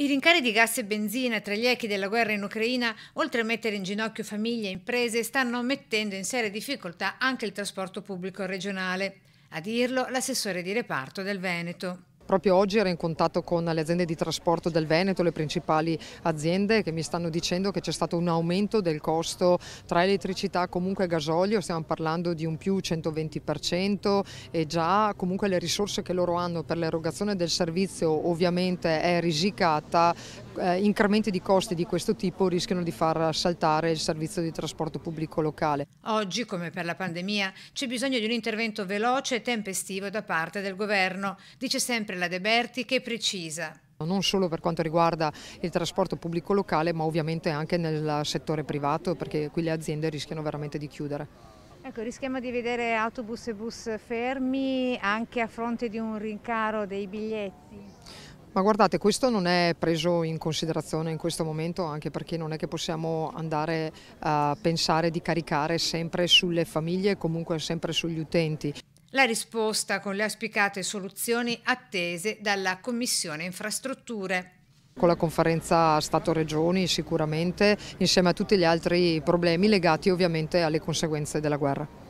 I rincari di gas e benzina tra gli echi della guerra in Ucraina, oltre a mettere in ginocchio famiglie e imprese, stanno mettendo in serie difficoltà anche il trasporto pubblico regionale. A dirlo l'assessore di reparto del Veneto. Proprio oggi ero in contatto con le aziende di trasporto del Veneto, le principali aziende che mi stanno dicendo che c'è stato un aumento del costo tra elettricità comunque gasolio, stiamo parlando di un più 120% e già comunque le risorse che loro hanno per l'erogazione del servizio ovviamente è risicata, eh, incrementi di costi di questo tipo rischiano di far saltare il servizio di trasporto pubblico locale. Oggi, come per la pandemia, c'è bisogno di un intervento veloce e tempestivo da parte del governo, dice sempre la De Berti che precisa non solo per quanto riguarda il trasporto pubblico locale ma ovviamente anche nel settore privato perché qui le aziende rischiano veramente di chiudere. Ecco, rischiamo di vedere autobus e bus fermi anche a fronte di un rincaro dei biglietti. Ma guardate, questo non è preso in considerazione in questo momento, anche perché non è che possiamo andare a pensare di caricare sempre sulle famiglie e comunque sempre sugli utenti. La risposta con le auspicate soluzioni attese dalla Commissione Infrastrutture con la conferenza Stato-Regioni sicuramente, insieme a tutti gli altri problemi legati ovviamente alle conseguenze della guerra.